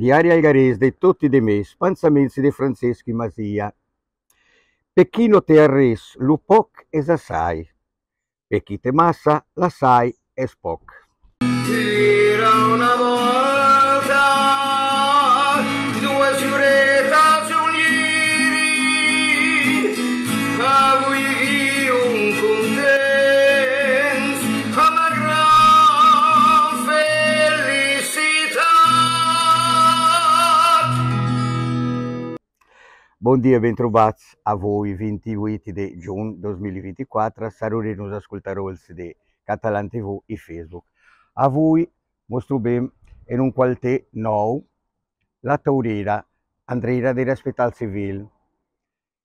di Aria Algarese, de Totti de Mês, Panzamense de Franceschi Masia. Pechino te arres, lupoc es assai, Pechite massa, la sai es poc. Tira una volta. Buongiorno e bentrovati a voi 28 di giugno 2024, Sarò saluti ascoltare ascoltatori di Catalan TV e Facebook. A voi mostro ben in un qualche nuovo la tauriera Andrea del Respital Civil,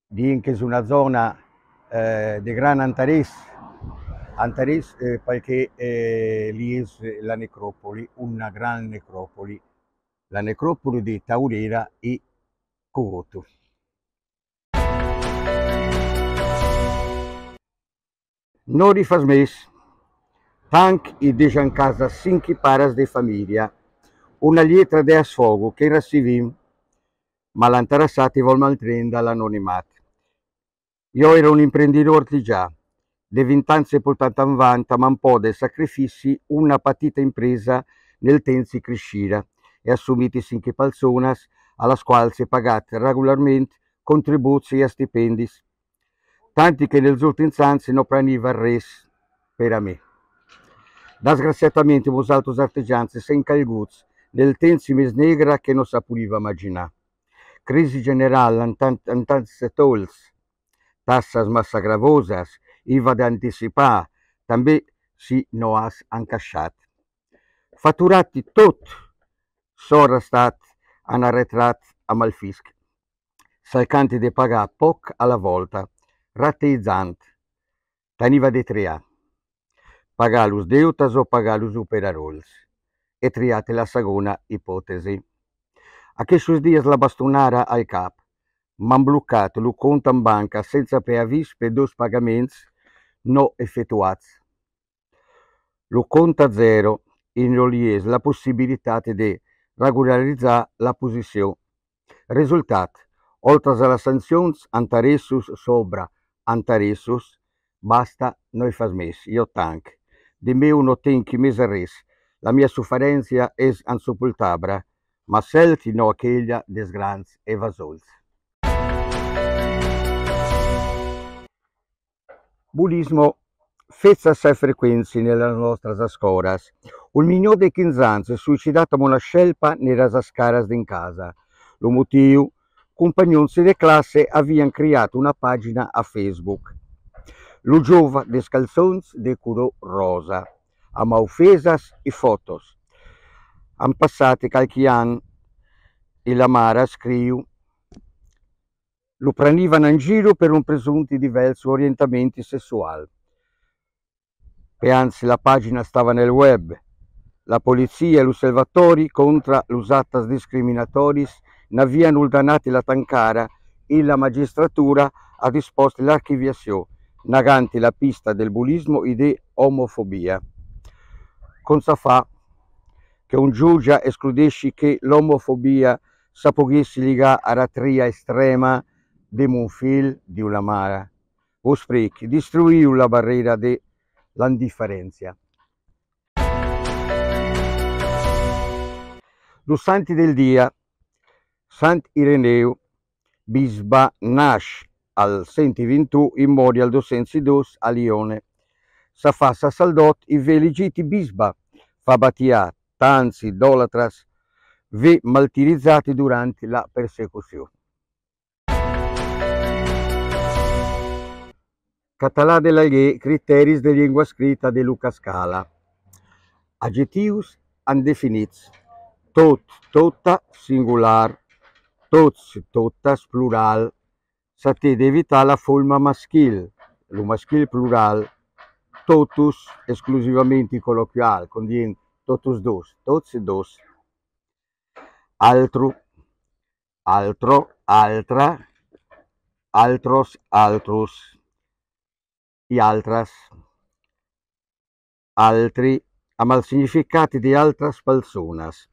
di in che una zona eh, di gran Antares, interesse eh, perché eh, lì è la necropoli, una gran necropoli, la necropoli di Taurera e Cogotus. Nori Fasmes, Tank e dejan casa cinque paras de famiglia, una lietra de asfogo che rassivim, ma l'antarassati vol maltrin dall'anonimat. Io ero un imprenditore artigiano, de vintanze portantan vanta, ma un po' de sacrifici, una patita impresa nel tenzi crescira e assumiti cinque palzonas, alla quale si pagate regolarmente contributi e stipendi tanti che nell'ultima instanza non prendeva il res per me. Desgraziatamente, molti altri artigiani sono incalguti nel mes negra che non si poteva immaginare. Crisi generale in tanti settori, tasse massa gravosas, IVA da anticipare, també si non ha incasciato. Fatturati tutti, sono stati arretrati a Malfisc, salcanti di pagare poco alla volta rateizant, taniva de tria. Pagalus deutas o pagalus operarols. E triate la sagona ipotesi. Aquescius dias la bastonara al cap, m'han bloccato lo conto in banca senza preavis per dos pagaments no effettuats. Lo compte a zero inolies la possibilità di regularitzar la posizione. Resultat, oltre alla sanzione, sancions, enteressos sobre antarissus, basta noi fasmis, io tank. tanc. De meu notenchi miseris, la mia sufferentia es ansupultabra, ma selti no aquella desgrans evasols. Bulismo fezza assai frequenzi nella nostra ascoras. Un mignò de 15 anni suicidata una scelpa nella ascaras in casa. Lo motivo compagnonzi di classe avevano creato una pagina a Facebook. Lo giova de calzons de curo rosa, ama offesas e fotos. Han passato qualche anno e la Mara scrive lo prendevano in giro per un presunto diverso orientamento sessuale. E anzi la pagina stava nel web. La polizia e gli osservatori contro l'usata discriminatoris n'avviano ordenate la tancara e la magistratura ha disposto l'archiviazione, negante la pista del bullismo e dell'omofobia. Cosa fa che un giugia escludesci che l'omofobia si potesse legare alla tria estrema di un film di una mara. O sprechi, distruiu la barriera dell'indifferenza. santi del dia, Sant'Ireneo, Bisba Nash, al Sentivintù in mori al Dosensidus a Lione. Safassa saldot i veligiti bisba, fabatia, tanzi, idolatras, ve martirizzati durante la persecuzione. Català de la criteris de lingua scritta di Luca Scala. Adjectivus and definits. Tot, tota, singular, tots, totes, plural, se té d'evitar la forma masquil, el masquil plural, totus esclusivamente colloquial, con dient totus dos, tots dos. Altro, altro, altra, altros, altros, i altres, altri, amb els significati di altres persones.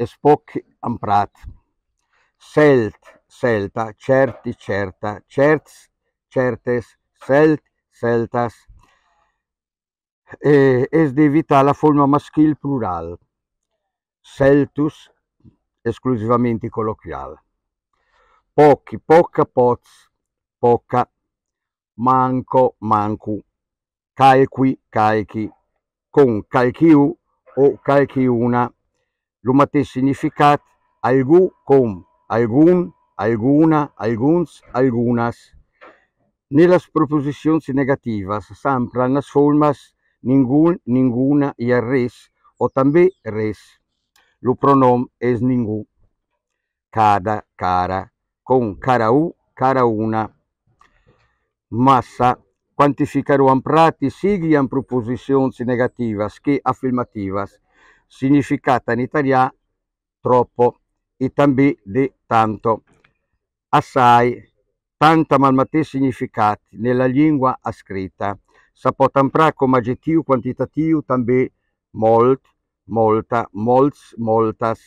Es poc emprat celt, Selta, Certi, Certa, Certs, Certes, celt, Celtas. Eh, es de vita la forma maschile plural, Celtus esclusivamente colloquial. Pochi, poca, poz, poca, manco, mancu, calqui, calchi, con calchiu o calchiuna, l'umate significat algu con algún, alguna, alguns, algunas. las proposiciones negativas en las formas ningún, ninguna y res, o también res. lo pronom es ningún. Cada, cara, com caraú, una Massa, quantificaram prati, en proposiciones negativas que afirmativas. Significata en italiano, troppo. i tambì di tanto, assai, tanta malmatè significati nella lingua ascritta. Sapò tamprà come aggettivo quantitativo tambì molt, molta, molts, moltas,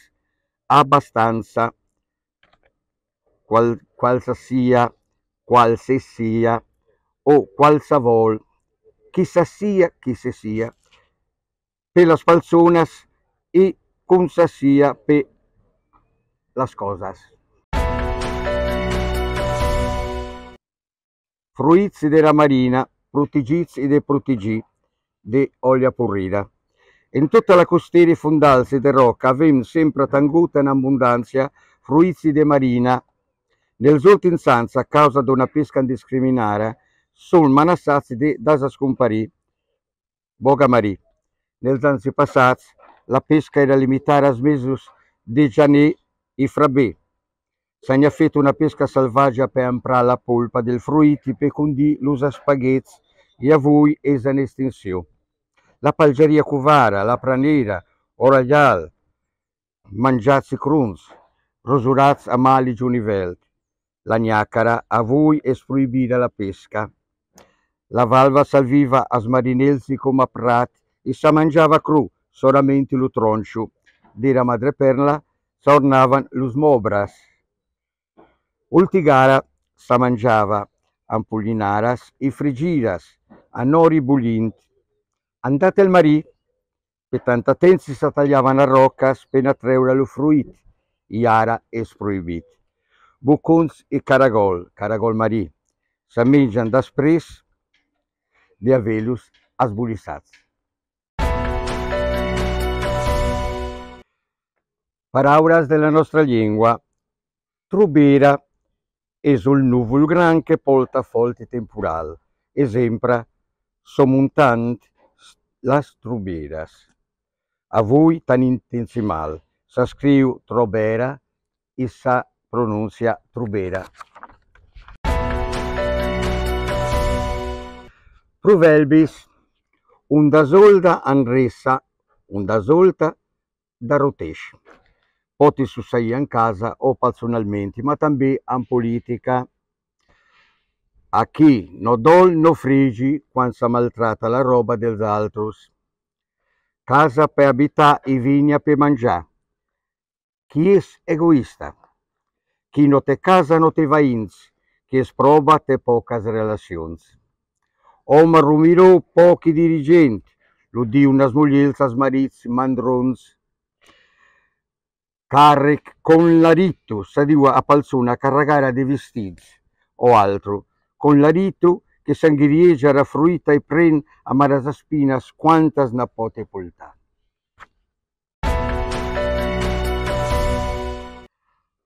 abbastanza, qual, sia, qualsasia, sia, o qualsavol, chissà sia, chissà sia, per la spalzonas e consassia per las cosas. Fruizi della marina, protigizi dei protigì de Olha Purrida. In tutta la costiera fondalsi de Rocca avem sempre tanguta in abbondanza fruizi de marina. Nel Nell'ultima a causa di una pesca indiscriminata, sono manassati de dasa scomparì, boga marì. Nel anzipassati, la pesca era limitata a smesus de Janet se ne ha fatto una pesca selvaggia per amprare la polpa del fruiti per condì l'usa spaghetti e a voi esa in estinzione. La palgeria cuvara, la pranera, oraglial, mangiazzi crunz, rosuraz a mali giunivelt. La gnacara a voi es proibida la pesca. La valva salviva a smarinelsi come a prat e sa mangiava cru, solamente lo troncio. madre perla, sornavan lusmobras. Ultigara mangiava ampullinaras e frigiras, a nori bulint. Andate al marì, tanta tensi tantatensi tagliavano a roccas, treura lo fruit, iara es proibit. Bucuns e caragol, caragol marì, s'amingian d'aspris, di avelus asbulisats. paraules de la nostra lingua, trubera és sul nuvol gran que porta folt i temporal. Exemple, som muntant les troberes. Avui tan intensimal. sa S'escriu trobera e sa pronuncia trubera. Proverbis. Unda solda anressa, unda solda da rotesh o ti sussaia in casa o personalmente, ma anche in politica. A chi non dol, non frigi quando si maltratta la roba degli altri. Casa per abitare e vigna per mangiare. Chi è egoista? Chi non te casa non te va in, chi sproba te poche relazioni. Omar rumirò pochi dirigenti, lo di unas moglielzas smarizzi, mandronzi. Carrick con l'arito s'adiua a Palzona a carragare de vestigi o altro, con l'arito che sanghiriegia raffruita e pren a Marasaspinas quantas napote poltà.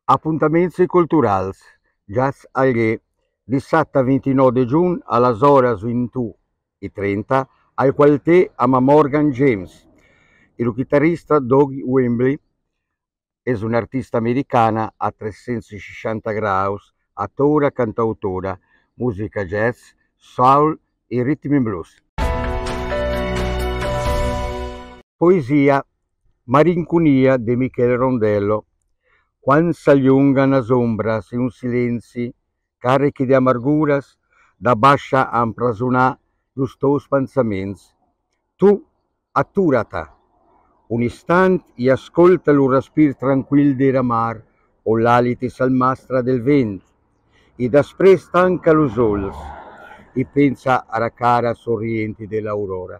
Appuntamenti culturali, jazz di satta 29 di giugno alla ora 22 e 30 al quartier Ama Morgan James, il chitarrista Doug Wembley Es un'artista americana a 360 graus, attora, cantautora, musica jazz, soul e ritmi blues. Poesia Marinconia di Michele Rondello Quan s'allungan as ombras e un silenzi carichi di amarguras da bascia amprasunà los teus pensaments. Tu, atturata! Un istante i ascolta lo respir tranquillo de la mar o l'alite salmastra del vento. e d'aspre stanca lo sols e pensa alla cara sorriente dell'aurora.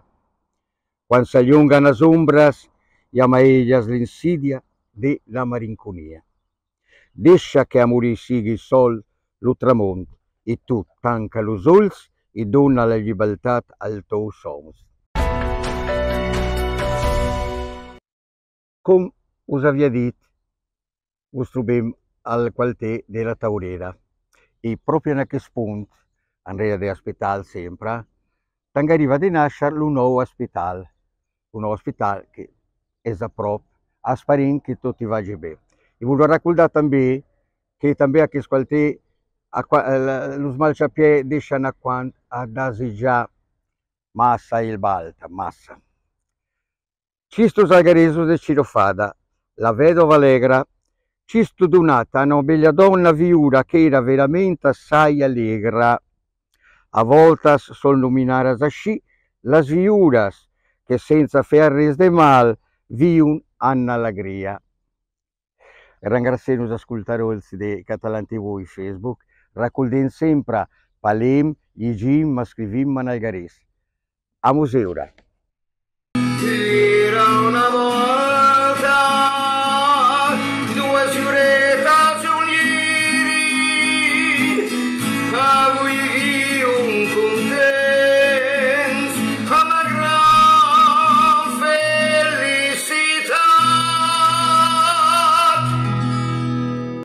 Quando s'allungano le ombras, chiama ellas l'insidia della marinconia. Deixa che amore siga il sol, lo tramonto, e tu tanca lo sols e donna la libertà al tuo somos. com us havia dit, us trobem al quarter della la Taurera. I proprio in questo punto, enrere de l'hospital sempre, també arriba de nascere un nuovo hospital, un nou hospital que proprio, a prop, che tutti tot hi vagi bé. I volia recordar també que questo aquest quarter los marciapiedi deixano a, eh, a desitjar massa il balta, massa. Cisto Zagareso de Cirofada, la vedova allegra, cisto donata a nobella donna viura che era veramente assai allegra. A voltas sol nominaras asci las viuras, che senza ferres de mal viun anna allegria. Ringraziamo gli ascoltatori di Catalan TV e Facebook, raccogliamo sempre palem, igim, ma scriviamo in algaris. A museura!